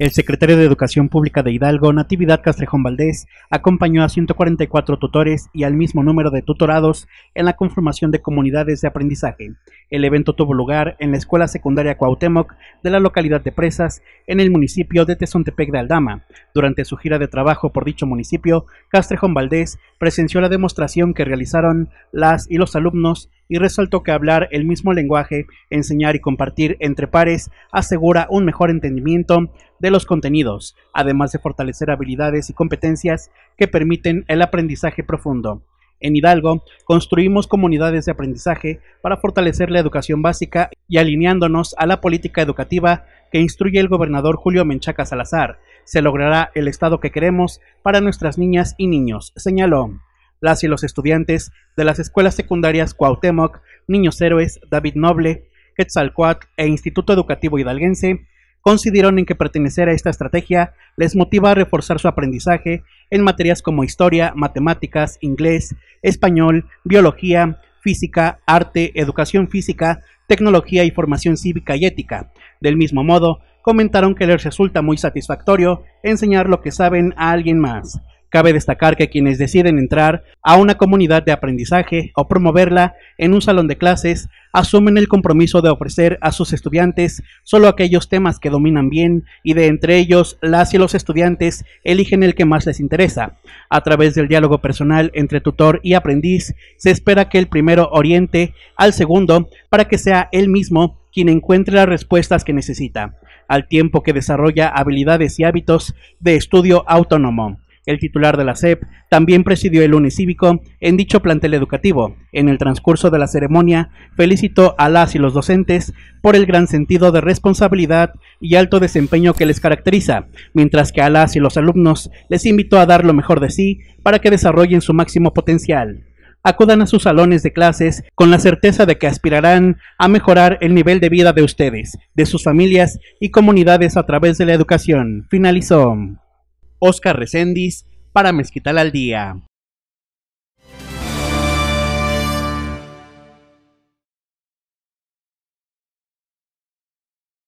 El secretario de Educación Pública de Hidalgo, Natividad Castrejón Valdés, acompañó a 144 tutores y al mismo número de tutorados en la conformación de comunidades de aprendizaje. El evento tuvo lugar en la Escuela Secundaria Cuauhtémoc de la localidad de Presas, en el municipio de Tezontepec de Aldama. Durante su gira de trabajo por dicho municipio, Castrejón Valdés presenció la demostración que realizaron las y los alumnos y resaltó que hablar el mismo lenguaje, enseñar y compartir entre pares asegura un mejor entendimiento de los contenidos, además de fortalecer habilidades y competencias que permiten el aprendizaje profundo. En Hidalgo, construimos comunidades de aprendizaje para fortalecer la educación básica y alineándonos a la política educativa que instruye el gobernador Julio Menchaca Salazar. Se logrará el Estado que queremos para nuestras niñas y niños, señaló las y los estudiantes de las escuelas secundarias Cuauhtémoc, Niños Héroes, David Noble, Quetzalcoatl e Instituto Educativo Hidalguense consideraron en que pertenecer a esta estrategia les motiva a reforzar su aprendizaje en materias como historia, matemáticas, inglés, español, biología, física, arte, educación física, tecnología y formación cívica y ética. Del mismo modo, comentaron que les resulta muy satisfactorio enseñar lo que saben a alguien más. Cabe destacar que quienes deciden entrar a una comunidad de aprendizaje o promoverla en un salón de clases asumen el compromiso de ofrecer a sus estudiantes solo aquellos temas que dominan bien y de entre ellos las y los estudiantes eligen el que más les interesa. A través del diálogo personal entre tutor y aprendiz se espera que el primero oriente al segundo para que sea él mismo quien encuentre las respuestas que necesita, al tiempo que desarrolla habilidades y hábitos de estudio autónomo el titular de la SEP, también presidió el Cívico en dicho plantel educativo. En el transcurso de la ceremonia, felicitó a las y los docentes por el gran sentido de responsabilidad y alto desempeño que les caracteriza, mientras que a las y los alumnos les invitó a dar lo mejor de sí para que desarrollen su máximo potencial acudan a sus salones de clases con la certeza de que aspirarán a mejorar el nivel de vida de ustedes, de sus familias y comunidades a través de la educación. Finalizó. Oscar Reséndiz para Mezquital al Día.